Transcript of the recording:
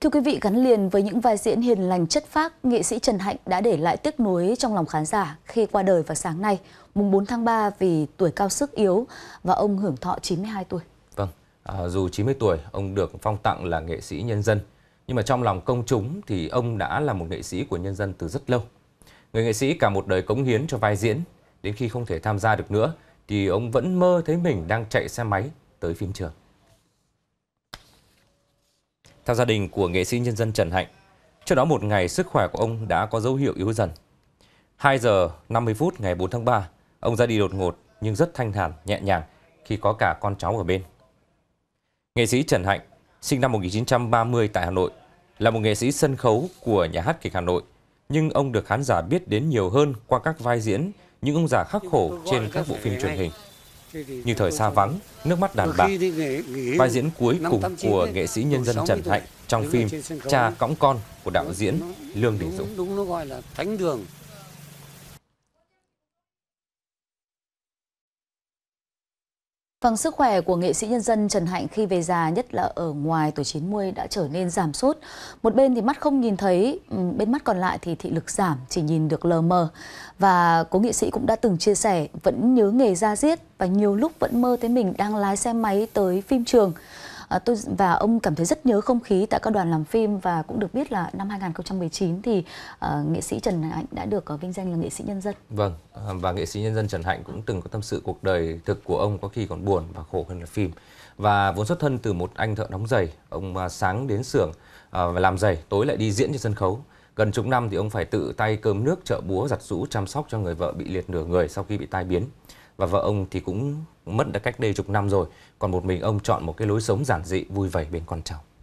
Thưa quý vị, gắn liền với những vai diễn hiền lành chất phác, nghệ sĩ Trần Hạnh đã để lại tiếc nuối trong lòng khán giả khi qua đời vào sáng nay, mùng 4 tháng 3 vì tuổi cao sức yếu và ông hưởng thọ 92 tuổi. Vâng, à, dù 90 tuổi, ông được phong tặng là nghệ sĩ nhân dân. Nhưng mà trong lòng công chúng thì ông đã là một nghệ sĩ của nhân dân từ rất lâu. Người nghệ sĩ cả một đời cống hiến cho vai diễn, đến khi không thể tham gia được nữa thì ông vẫn mơ thấy mình đang chạy xe máy tới phim trường. Theo gia đình của nghệ sĩ nhân dân Trần Hạnh, trước đó một ngày sức khỏe của ông đã có dấu hiệu yếu dần. 2 giờ 50 phút ngày 4 tháng 3, ông ra đi đột ngột nhưng rất thanh thản, nhẹ nhàng khi có cả con cháu ở bên. Nghệ sĩ Trần Hạnh, sinh năm 1930 tại Hà Nội, là một nghệ sĩ sân khấu của nhà hát kịch Hà Nội, nhưng ông được khán giả biết đến nhiều hơn qua các vai diễn những ông già khắc khổ trên các bộ phim truyền hình như thời xa vắng, nước mắt đàn bà. Vai diễn cuối cùng của nghệ sĩ nhân dân Trần Hạnh trong phim Cha cõng con của đạo diễn Lương Đình Dũng. Đúng nó gọi là thánh đường Phần vâng, sức khỏe của nghệ sĩ nhân dân Trần Hạnh khi về già nhất là ở ngoài tuổi 90 đã trở nên giảm sút. Một bên thì mắt không nhìn thấy, ừ, bên mắt còn lại thì thị lực giảm, chỉ nhìn được lờ mờ. Và cố nghệ sĩ cũng đã từng chia sẻ vẫn nhớ nghề ra diết và nhiều lúc vẫn mơ thấy mình đang lái xe máy tới phim trường. Ờ, tôi và ông cảm thấy rất nhớ không khí tại các đoàn làm phim và cũng được biết là năm 2019 thì à, nghệ sĩ Trần Hạnh đã được có ờ, vinh danh là nghệ sĩ nhân dân. Vâng, và nghệ sĩ nhân dân Trần Hạnh cũng từng có tâm sự cuộc đời thực của ông có khi còn buồn và khổ hơn là phim. Và vốn xuất thân từ một anh thợ đóng giày, ông à, sáng đến xưởng và làm giày, tối lại đi diễn trên sân khấu. Gần chục năm thì ông phải tự tay cơm nước, trợ búa, giặt rũ, chăm sóc cho người vợ bị liệt nửa người sau khi bị tai biến và vợ ông thì cũng mất đã cách đây chục năm rồi còn một mình ông chọn một cái lối sống giản dị vui vẻ bên con cháu